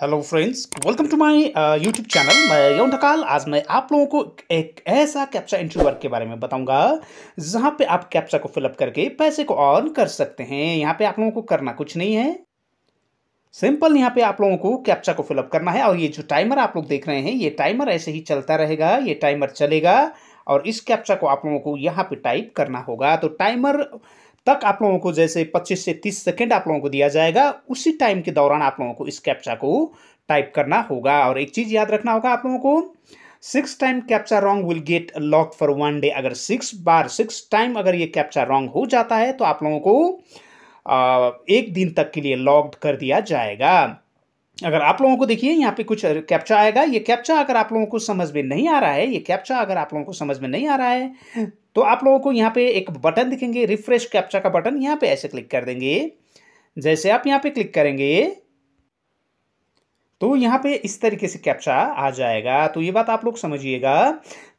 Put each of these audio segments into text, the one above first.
hello friends welcome to my YouTube channel मैं यौन ढकाल आज मैं आप लोगों को एक ऐसा कैप्चा एंट्री वर्क के बारे में बताऊंगा जहां पे आप कैप्चा को फिलअप करके पैसे को अर्न कर सकते हैं यहां पे आप लोगों को करना कुछ नहीं है सिंपल यहाँ पे आप लोगों को कैप्चा को फिलअप करना है और ये जो टाइमर आप लोग देख रहे हैं ये टाइमर ऐसे ही चलता रहेगा ये टाइमर चलेगा और इस कैप्चा को आप लोगों को यहाँ पर टाइप करना होगा तो टाइमर तक आप लोगों को जैसे 25 से 30 सेकेंड आप लोगों को दिया जाएगा उसी टाइम के दौरान आप लोगों को इस कैप्चा को टाइप करना होगा और एक चीज़ याद रखना होगा आप लोगों को six time captcha wrong will get lock for one day अगर सिक्स बार सिक्स टाइम अगर ये कैप्चा रॉन्ग हो जाता है तो आप लोगों को एक दिन तक के लिए लॉक्ड कर दिया जाएगा अगर आप लोगों को देखिए यहाँ पे कुछ कैप्चा आएगा ये कैप्चा अगर आप लोगों को समझ में नहीं आ रहा है ये कैप्चा अगर आप लोगों को समझ में नहीं आ रहा है तो आप लोगों को यहाँ पे एक बटन दिखेंगे रिफ्रेश कैप्चा का बटन यहाँ पे ऐसे क्लिक कर देंगे जैसे आप यहाँ पे क्लिक करेंगे तो यहाँ पे इस तरीके से कैप्चा आ जाएगा तो ये बात आप लोग समझिएगा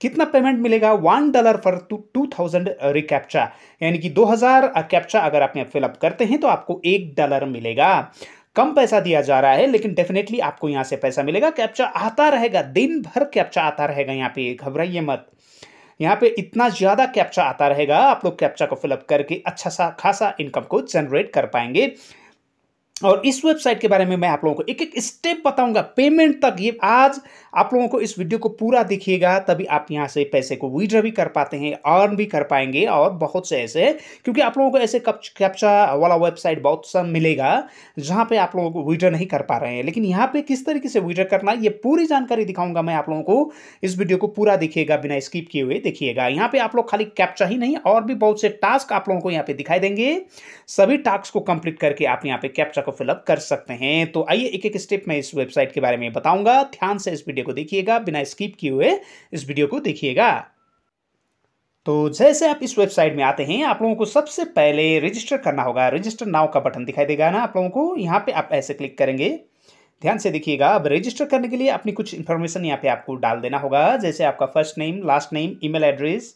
कितना पेमेंट मिलेगा one dollar for two two thousand recaptcha यानी कि दो हज़ार कैप्चा अगर आप यहाँ फिलअप करते हैं तो आपको एक डॉलर मिलेगा कम पैसा दिया जा रहा है लेकिन डेफिनेटली आपको यहाँ से पैसा मिलेगा कैप्चा आता रहेगा दिन भर कैप्चा आता रहेगा यहाँ पे घबराइए मत यहाँ पे इतना ज़्यादा कैप्चा आता रहेगा आप लोग कैप्चा को फिलअप करके अच्छा सा खासा इनकम को जनरेट कर पाएंगे और इस वेबसाइट के बारे में मैं आप लोगों को एक एक स्टेप बताऊंगा पेमेंट तक ये आज आप लोगों को इस वीडियो को पूरा दिखिएगा तभी आप यहाँ से पैसे को विड्रॉ भी कर पाते हैं अर्न भी कर पाएंगे और बहुत से ऐसे क्योंकि आप लोगों को ऐसे कैप्चा वाला वेबसाइट बहुत सा मिलेगा जहाँ पे आप लोगों को विड्रॉ नहीं कर पा रहे हैं लेकिन यहाँ पे किस तरीके से विड्रॉ करना ये पूरी जानकारी दिखाऊंगा मैं आप लोगों को इस वीडियो को पूरा दिखिएगा बिना स्किप किए हुए देखिएगा यहाँ पे आप लोग खाली कैप्चा ही नहीं और भी बहुत से टास्क आप लोगों को यहाँ पे दिखाई देंगे सभी टास्क को कंप्लीट करके आप यहाँ पे कैप्चा को फिलअप कर सकते हैं तो आइए एक एक स्टेप में इस वेबसाइट के बारे में बताऊंगा ध्यान से इस वीडियो को देखिएगा बिना स्किप किए हुए इस वीडियो को देखिएगा तो जैसे आप इस वेबसाइट में आते हैं आप लोगों को सबसे पहले रजिस्टर करना होगा रजिस्टर नाव का बटन दिखाई देगा ना आप लोगों को यहाँ पे आप ऐसे क्लिक करेंगे ध्यान से देखिएगा अब रजिस्टर करने के लिए अपनी कुछ इन्फॉर्मेशन यहाँ पे आपको डाल देना होगा जैसे आपका first name last name email address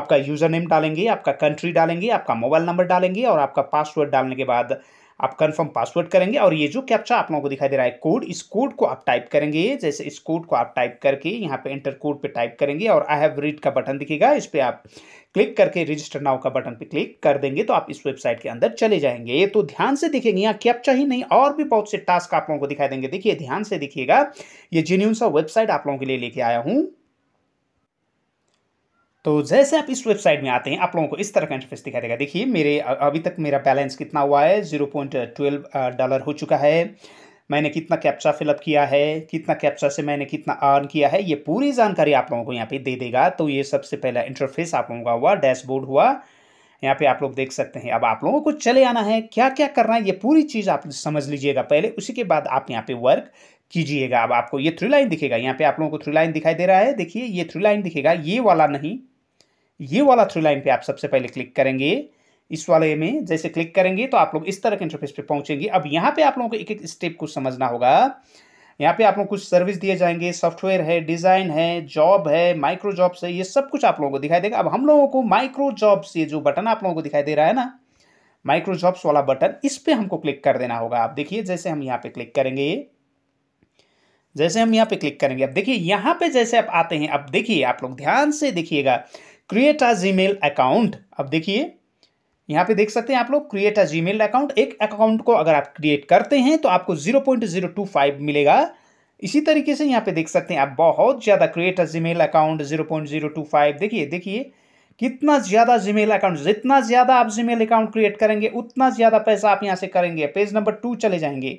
आपका यूज़र नेम डालेंगे आपका कंट्री डालेंगे आपका मोबाइल नंबर डालेंगे और आपका पासवर्ड डालने के बाद आप कन्फर्म पासवर्ड करेंगे और ये जो कैप्चा आप लोगों को दिखाई दे रहा है कोड इस कोड को आप टाइप करेंगे जैसे इस कोड को आप टाइप करके यहाँ पे इंटर कोड पे टाइप करेंगे और आई हैव रीड का बटन दिखेगा इस पर आप क्लिक करके रजिस्टर नाउ का बटन पे क्लिक कर देंगे तो आप इस वेबसाइट के अंदर चले जाएंगे ये तो ध्यान से दिखेंगे यहाँ कैप्चा ही नहीं और भी बहुत से टास्क आप लोगों को दिखाई देंगे देखिए ध्यान से दिखिएगा ये जेन्यून सा वेबसाइट आप लोगों के लिए लेके आया हूँ तो जैसे आप इस वेबसाइट में आते हैं आप लोगों को इस तरह का इंटरफेस दिखाई देगा देखिए मेरे अभी तक मेरा बैलेंस कितना हुआ है जीरो पॉइंट ट्वेल्व डॉलर हो चुका है मैंने कितना कैप्चा फिलअप किया है कितना कैप्चा से मैंने कितना अर्न किया है ये पूरी जानकारी आप लोगों को यहाँ पे दे देगा तो ये सबसे पहला इंटरफेस आप लोगों का हुआ डैशबोर्ड हुआ यहाँ पे आप लोग देख सकते हैं अब आप लोगों को चले आना है क्या क्या करना है ये पूरी चीज़ आप समझ लीजिएगा पहले उसी के बाद आप यहाँ पे वर्क कीजिएगा अब आपको ये थ्री लाइन दिखेगा यहाँ पे आप लोगों को थ्री लाइन दिखाई दे रहा है देखिए ये थ्री लाइन दिखेगा ये वाला नहीं ये वाला थ्री लाइन पे आप सबसे पहले क्लिक करेंगे इस वाले में जैसे क्लिक करेंगे तो आप लोग इस तरह के इंटरफेस पे पहुंचेंगे अब यहाँ पे आप लोगों को एक एक स्टेप को समझना होगा यहाँ पे आप लोग कुछ सर्विस दिए जाएंगे सॉफ्टवेयर है डिज़ाइन है जॉब है माइक्रो जॉब्स है ये सब कुछ आप लोगों को दिखाई देगा अब हम लोगों को माइक्रो जॉब्स ये जो बटन आप लोगों को दिखाई दे रहा है ना माइक्रो जॉब्स वाला बटन इस पर हमको क्लिक कर देना होगा आप देखिए जैसे हम यहाँ पे क्लिक करेंगे जैसे हम यहाँ पे क्लिक करेंगे अब देखिए यहाँ पे जैसे आप आते हैं अब देखिए आप लोग ध्यान से देखिएगा क्रिएट आ जीमेल अकाउंट अब देखिए यहाँ पे देख सकते हैं आप लोग क्रिएट आ जीमेल अकाउंट एक अकाउंट को अगर आप क्रिएट करते हैं तो आपको zero point zero two five मिलेगा इसी तरीके से यहाँ पे देख सकते हैं आप बहुत ज़्यादा create a Gmail account zero point zero two five देखिए देखिए कितना ज़्यादा जीमेल अकाउंट जितना ज़्यादा आप जीमेल अकाउंट क्रिएट करेंगे उतना ज़्यादा पैसा आप यहाँ से करेंगे पेज नंबर टू चले जाएंगे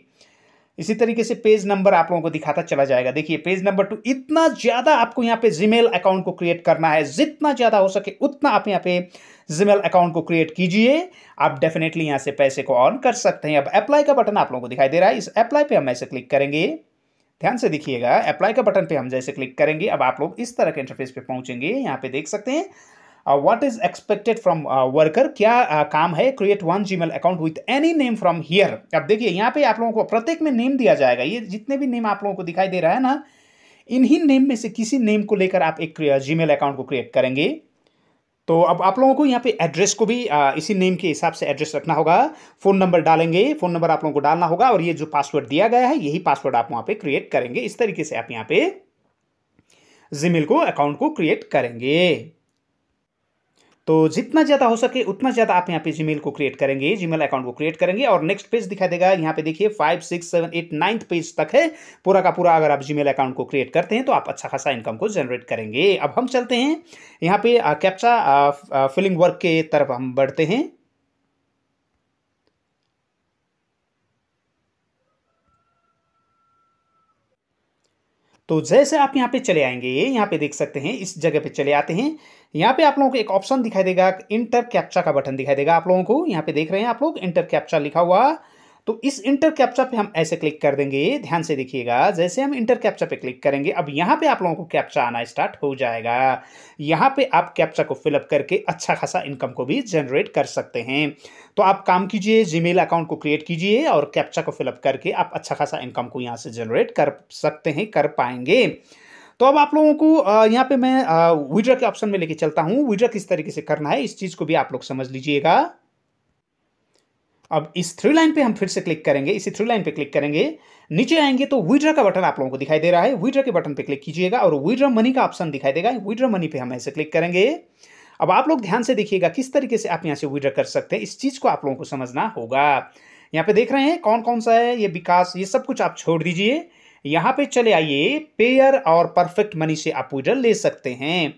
इसी तरीके से पेज नंबर आप लोगों को दिखाता चला जाएगा देखिए पेज नंबर टू इतना ज़्यादा आपको यहाँ पे जीमेल अकाउंट को क्रिएट करना है जितना ज़्यादा हो सके उतना आप यहाँ पे जीमेल अकाउंट को क्रिएट कीजिए आप डेफिनेटली यहाँ से पैसे को ऑन कर सकते हैं अब अप्लाई का बटन आप लोगों को दिखाई दे रहा है इस अप्लाई पर हम ऐसे क्लिक करेंगे ध्यान से देखिएगा अप्लाई का बटन पे हम जैसे क्लिक करेंगे अब आप लोग इस तरह के इंटरफेस पे पहुंचेंगे यहाँ पे देख सकते हैं what is expected from worker क्या uh, काम है create one Gmail account with any name from here अब देखिए यहाँ पे आप लोगों को प्रत्येक में नेम दिया जाएगा ये जितने भी नेम आप लोगों को दिखाई दे रहा है ना इन्हीं नेम में से किसी नेम को लेकर आप एक जीमेल uh, अकाउंट को क्रिएट करेंगे तो अब आप लोगों को यहाँ पे एड्रेस को भी आ, uh, इसी नेम के हिसाब से एड्रेस रखना होगा फ़ोन नंबर डालेंगे फ़ोन नंबर आप लोगों को डालना होगा और ये जो पासवर्ड दिया गया है यही पासवर्ड आप वहाँ पे क्रिएट करेंगे इस तरीके से आप यहाँ पे जीमेल को अकाउंट को क्रिएट करेंगे तो जितना ज़्यादा हो सके उतना ज़्यादा आप यहाँ पे जीमेल को क्रिएट करेंगे जीमेल अकाउंट को क्रिएट करेंगे और नेक्स्ट पेज दिखाई देगा यहाँ पे देखिए five six seven eight ninth page तक है पूरा का पूरा अगर आप जीमेल अकाउंट को क्रिएट करते हैं तो आप अच्छा खासा इनकम को जनरेट करेंगे अब हम चलते हैं यहाँ पे कैप्चा फिलिंग वर्क के तरफ हम बढ़ते हैं तो जैसे आप यहाँ पे चले आएंगे यहाँ पे देख सकते हैं इस जगह पे चले आते हैं यहाँ पे आप लोगों को एक ऑप्शन दिखाई देगा इंटर कैप्चा का बटन दिखाई देगा आप लोगों को यहाँ पे देख रहे हैं आप लोग इंटर कैप्चा लिखा हुआ तो इस इंटर कैप्चा पे हम ऐसे क्लिक कर देंगे ध्यान से देखिएगा जैसे हम इंटर कैप्चा पे क्लिक करेंगे अब यहाँ पे आप लोगों को कैप्चा आना स्टार्ट हो जाएगा यहाँ पे आप कैप्चा को फिलअप करके अच्छा खासा इनकम को भी जनरेट कर सकते हैं तो आप काम कीजिए जीमेल अकाउंट को क्रिएट कीजिए और कैप्चा को फिलअप करके आप अच्छा खासा इनकम को यहाँ से जनरेट कर सकते हैं कर पाएंगे तो अब आप लोगों को यहाँ पे मैं विड्रा के ऑप्शन में लेके चलता हूँ विड्रा किस तरीके से करना है इस चीज़ को भी आप लोग समझ लीजिएगा अब इस थ्री लाइन पे हम फिर से क्लिक करेंगे इसी थ्री लाइन पे क्लिक करेंगे नीचे आएंगे तो विड्रा का बटन आप लोगों को दिखाई दे रहा है विड्रा के बटन पे क्लिक कीजिएगा और विड्रा मनी का ऑप्शन दिखाई देगा विड्रा मनी पे हम ऐसे क्लिक करेंगे अब आप लोग ध्यान से देखिएगा किस तरीके से आप यहाँ से विड्रा कर सकते हैं इस चीज़ को आप लोगों को समझना होगा यहाँ पे देख रहे हैं कौन कौन सा है ये विकास ये सब कुछ आप छोड़ दीजिए यहाँ पे चले आइए पेयर और परफेक्ट मनी से आप विड्रा ले सकते हैं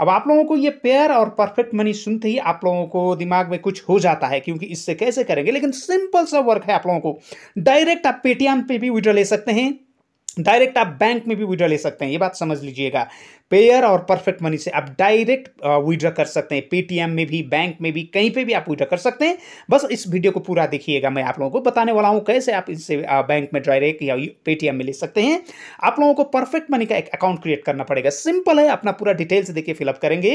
अब आप लोगों को ये पेयर और परफेक्ट मनी सुनते ही आप लोगों को दिमाग में कुछ हो जाता है क्योंकि इससे कैसे करेंगे लेकिन सिंपल सा वर्क है आप लोगों को डायरेक्ट आप पेटीएम पे भी विड्रॉ ले सकते हैं डायरेक्ट आप बैंक में भी विड्रॉ ले सकते हैं ये बात समझ लीजिएगा पेयर और परफेक्ट मनी से आप डायरेक्ट विड्रॉ uh, कर सकते हैं पेटीएम में भी बैंक में भी कहीं पे भी आप विड्रॉ कर सकते हैं बस इस वीडियो को पूरा देखिएगा मैं आप लोगों को बताने वाला हूँ कैसे आप इससे बैंक uh, में डायरेक्ट या पेटीएम में ले सकते हैं आप लोगों को परफेक्ट मनी का एक अकाउंट क्रिएट करना पड़ेगा सिंपल है अपना पूरा डिटेल्स देखिए फिलअप करेंगे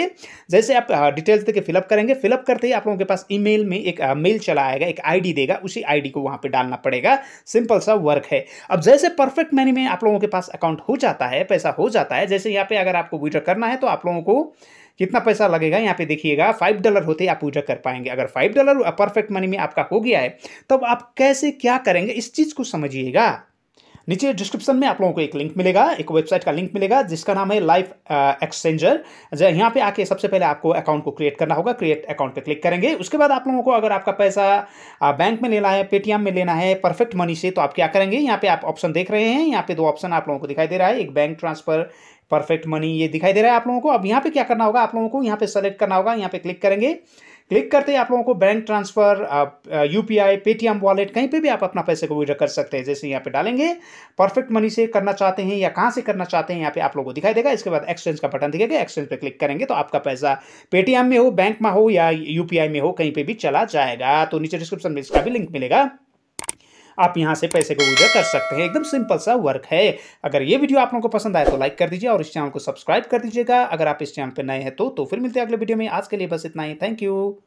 जैसे आप डिटेल्स देखिए फिलअप करेंगे फिलअप करते ही आप लोगों के पास ई में एक मेल uh, चला आएगा एक आई देगा उसी आई को वहाँ पर डालना पड़ेगा सिंपल सा वर्क है अब जैसे परफेक्ट मनी में आप लोगों के पास अकाउंट हो जाता है पैसा हो जाता है जैसे यहाँ पे अगर आप आपको विड्रॉ करना है तो आप लोगों को कितना पैसा लगेगा यहाँ पे देखिएगा फाइव डॉलर होते ही आप विड्रॉ कर पाएंगे अगर फाइव डॉलर परफेक्ट मनी में आपका हो गया है तब तो आप कैसे क्या करेंगे इस चीज़ को समझिएगा नीचे डिस्क्रिप्शन में आप लोगों को एक लिंक मिलेगा एक वेबसाइट का लिंक मिलेगा जिसका नाम है लाइफ एक्सचेंजर uh, यहाँ पे आके सबसे पहले आपको अकाउंट को क्रिएट करना होगा क्रिएट अकाउंट पे क्लिक करेंगे उसके बाद आप लोगों को अगर आपका पैसा बैंक uh, में लेना है पेटीएम में लेना है परफेक्ट मनी से तो आप क्या करेंगे यहाँ पे आप ऑप्शन देख रहे हैं यहाँ पे दो ऑप्शन आप लोगों को दिखाई दे रहा है एक बैंक ट्रांसफर परफेक्ट मनी ये दिखाई दे रहा है आप लोगों को अब यहाँ पे क्या करना होगा आप लोगों को यहाँ पे सेलेक्ट करना होगा यहाँ पे क्लिक करेंगे क्लिक करते ही आप लोगों को bank transfer U P I Paytm wallet कहीं पे भी आप अपना पैसे को विड्रॉ कर सकते हैं जैसे यहाँ पे डालेंगे परफेक्ट मनी से करना चाहते हैं या कहाँ से करना चाहते हैं यहाँ पे आप लोगों को दिखाई देगा इसके बाद एक्सचेंज का बटन दिखेगा एक्सचेंज पर क्लिक करेंगे तो आपका पैसा पेटीएम में हो बैंक में हो या यू में हो कहीं पर भी चला जाएगा तो नीचे डिस्क्रिप्शन में इसका भी लिंक मिलेगा आप यहाँ से पैसे को विदा कर सकते हैं एकदम सिंपल सा वर्क है अगर ये वीडियो आप लोगों को पसंद आए तो लाइक कर दीजिए और इस चैनल को सब्सक्राइब कर दीजिएगा अगर आप इस चैनल पर नए हैं तो, तो फिर मिलते हैं अगले वीडियो में आज के लिए बस इतना ही थैंक यू